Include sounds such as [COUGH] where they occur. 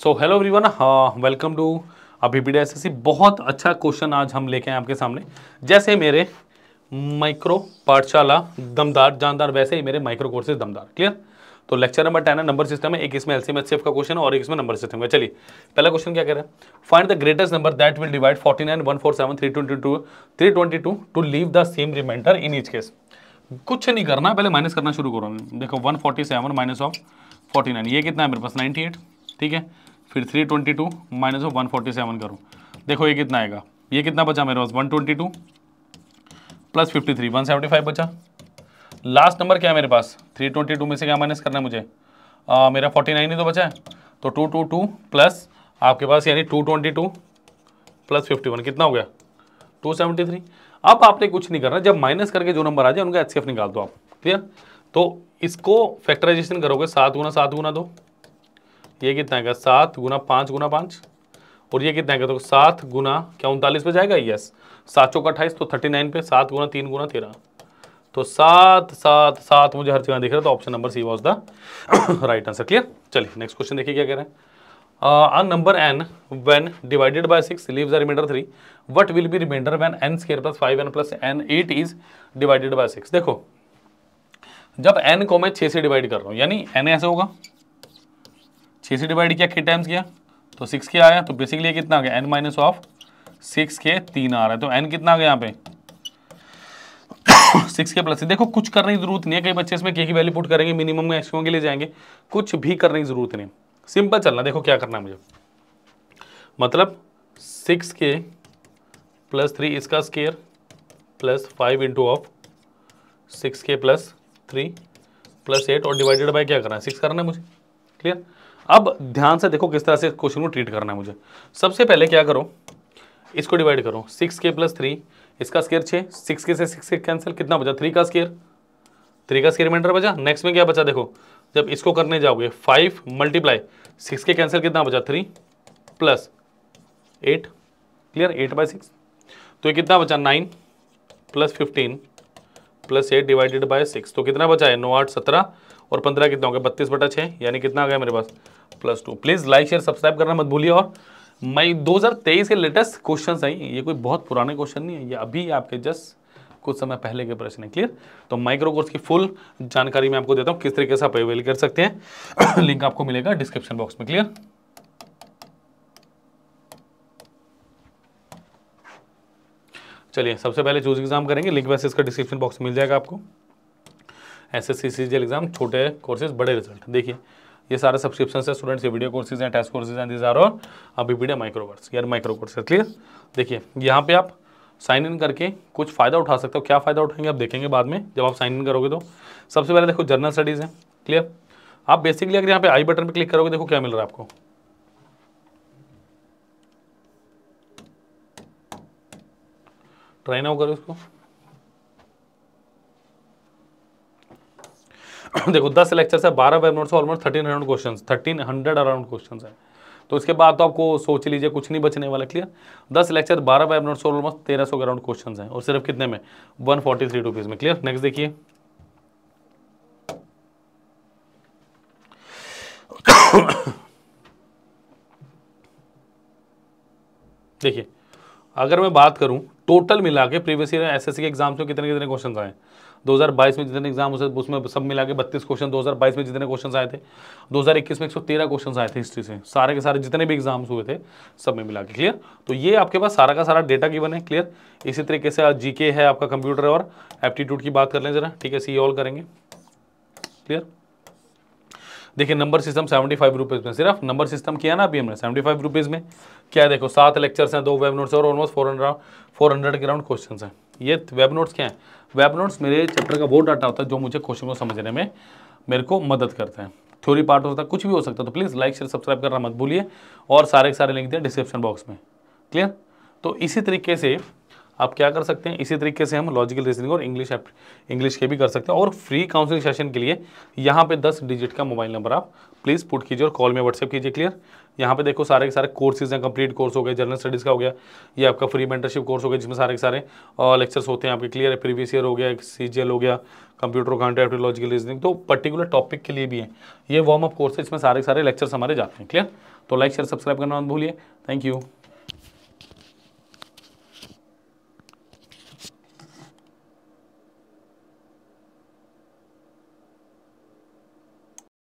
so hello everyone welcome to Abhi P D बहुत अच्छा question आज हम लेके आए आपके सामने जैसे मेरे माइक्रो पाठशाला दमदार जानदार वैसे ही मेरे माइक्रो कोर्सेज दमदार क्लियर तो लेक्चर नंबर टेन है नंबर सिस्टम है एक इसमें एलसीएम एचसीएफ का क्वेश्चन है और एक इसमें नंबर सिस्टम है चलिए पहला क्वेश्चन क्या कह रहा है find the greatest number that will divide forty 49147322322 to leave the same remainder in each case कुछ नहीं करना पहले माइनस करना शुरू करो देखो 147 माइनस ऑफ 49 ये कितना है मेरे पास 98 ठीक है फिर three twenty two minus one forty seven करूँ देखो ये कितना आएगा ये कितना बचा मेरे पास one twenty two plus fifty three one seventy five बचा लास्ट नंबर क्या है मेरे पास थ्री ट्वेंटी टू में से क्या माइनस करना है मुझे आ, मेरा फोर्टी नाइन ही तो बचा है तो टू टू टू प्लस आपके पास यानी two twenty two plus fifty one कितना हो गया टू सेवेंटी थ्री अब आपने कुछ नहीं करना जब माइनस करके जो नंबर आ जाए उनका एच निकाल दो आप क्लियर तो इसको फैक्टराइजेशन करोगे सात गुना सात गुना दो ये कितना आएगा सात गुना पाँच गुना पाँच और ये कितना आएगा तो सात गुना क्या उनतालीस पे जाएगा यस सात चौका अट्ठाईस तो थर्टी नाइन पे सात गुना तीन गुना तेरह तो सात सात सात मुझे हर जगह दिख रहा है तो option number C was the right answer clear चलिए नेक्स्ट क्वेश्चन देखिए क्या कह रहे हैं number N when divided divided six leave the remainder three what will be remainder when N square plus five N plus N eight is divided by six देखो जब n को मैं छः से डिवाइड कर रहा हूँ यानी n ऐसे होगा छः से डिवाइड किया के टाइम्स किया तो सिक्स के आया तो बेसिकली कितना आ गया एन माइनस ऑफ सिक्स के तीन आ रहा है तो एन कितना आ गया यहाँ पे सिक्स [COUGHS] के प्लस से देखो कुछ करने की जरूरत नहीं है कई बच्चे इसमें के की वैल्यू पुट करेंगे मिनिमम मैक्सिमम के लिए जाएंगे कुछ भी करने की जरूरत नहीं सिंपल चलना देखो क्या करना है मुझे मतलब सिक्स के प्लस थ्री इसका square plus five into of six k plus three plus eight और डिवाइडेड बाय क्या करना है सिक्स करना है मुझे क्लियर अब ध्यान से देखो किस तरह से क्वेश्चन को ट्रीट करना है मुझे सबसे पहले क्या करो इसको डिवाइड करो सिक्स के प्लस थ्री इसका स्केयर छः सिक्स के से सिक्स के कैंसिल कितना बचा थ्री का स्केयर थ्री का स्केयर रिमाइंडर बचा नेक्स्ट में क्या बचा देखो जब इसको करने जाओगे five multiply six k cancel कितना बचा three plus eight clear eight by six तो ये कितना बचा nine plus fifteen plus eight divided by six तो कितना बचा है नौ आठ सत्रह और पंद्रह कितना हो गया बत्तीस बटा छः यानी कितना आ गया मेरे पास plus two please like share subscribe करना मत भूलिए और मई 2023 के लेटेस्ट क्वेश्चन है ये कोई बहुत पुराने क्वेश्चन नहीं है ये अभी आपके जस्ट कुछ समय पहले के प्रश्न है क्लियर तो माइक्रो कोर्स की फुल जानकारी मैं आपको देता हूँ किस तरीके से आप अवेल कर सकते हैं लिंक [COUGHS] आपको मिलेगा डिस्क्रिप्शन बॉक्स में क्लियर चलिए सबसे पहले चूज एग्जाम करेंगे लिंक वैसे इसका डिस्क्रिप्शन बॉक्स मिल जाएगा आपको एस एस सी एग्जाम छोटे कोर्सेज बड़े रिजल्ट देखिए ये सारे सब्सक्रिप्शन है स्टूडेंट्स ये वीडियो कोर्सेज हैं टेस्ट कोर्सेज हैं दीज आर और अभी वीडियो माइक्रो कोर्स यार माइक्रो कोर्स है क्लियर देखिए यहाँ पे आप साइन इन करके कुछ फ़ायदा उठा सकते हो क्या फ़ायदा उठाएंगे आप देखेंगे बाद में जब आप साइन इन करोगे तो सबसे पहले देखो जर्नल स्टडीज़ है क्लियर आप बेसिकली अगर यहाँ पे आई बटन पर क्लिक करोगे देखो क्या मिल रहा है आपको ट्राई ना करो इसको देखो दस लेक्चर से बारह web notes almost thirteen hundred question thirteen hundred around question है तो इसके बाद तो आपको सोच लीजिए कुछ नहीं बचने वाला क्लियर दस लेक्चर बारह वेब नोट्स ऑलमोस्ट तेरह सौ अराउंड क्वेश्चन है और सिर्फ कितने में वन फोर्टी थ्री रुपीज़ में क्लियर नेक्स्ट देखिए [COUGHS] देखिए अगर मैं बात करूं टोटल मिला के प्रीवियस ईयर एस के एग्जाम्स में कितने कितने क्वेश्चन आए 2022 में जितने एग्जाम उसे उसमें सब मिला के बत्तीस क्वेश्चन 2022 में जितने क्वेश्चन आए थे 2021 में 113 क्वेश्चन आए थे हिस्ट्री से सारे के सारे जितने भी एग्जाम्स हुए थे सब में मिला के क्लियर तो ये आपके पास सारा का सारा डेटा की है क्लियर इसी तरीके से जीके है आपका कंप्यूटर और एप्टीट्यूड की बात कर लें जरा ठीक है सी ऑल करेंगे क्लियर देखिए number system seventy five rupees में सिर्फ नंबर सिस्टम किया ना अभी हमने सेवेंटी फाइव रुपीज़ में क्या देखो सात लेक्चर्स हैं दो वेब नोट्स और almost four hundred four hundred के राउंड क्वेश्चन हैं ये वेब नोट्स क्या हैं वेब नोट्स मेरे चैप्टर का वो डाटा होता है जो मुझे क्वेश्चन को समझने में मेरे को मदद करते हैं थ्योरी पार्ट होता है कुछ भी हो सकता है तो प्लीज़ लाइक शेयर सब्सक्राइब करना मत भूलिए और सारे के सारे लिंक दें डिस्क्रिप्शन बॉक्स में क्लियर तो इसी तरीके से आप क्या कर सकते हैं इसी तरीके से हम लॉजिकल रीजनिंग और इंग्लिश इंग्लिश के भी कर सकते हैं और फ्री काउंसलिंग सेशन के लिए यहाँ पे दस डिजिट का मोबाइल नंबर आप प्लीज़ पुट कीजिए और कॉल में व्हाट्सएप कीजिए क्लियर यहाँ पे देखो सारे के सारे कोर्सेज हैं कंप्लीट कोर्स हो गए जर्नल स्टडीज़ का हो गया ये आपका फ्री मेंटरशिप कोर्स हो गया जिसमें सारे के सारे लेक्चर्स होते हैं आपके क्लियर है प्रीवियस ईयर हो गया सी हो गया कंप्यूटर कॉन्ट्रैक्ट लॉजिकल रीजनिंग तो पर्टिकुलर टॉपिक के लिए भी है ये वार्म अप कोर्स है इसमें सारे सारे लेक्चर्स हमारे जाते हैं क्लियर तो लाइक शेयर सब्सक्राइब करना भूलिए थैंक यू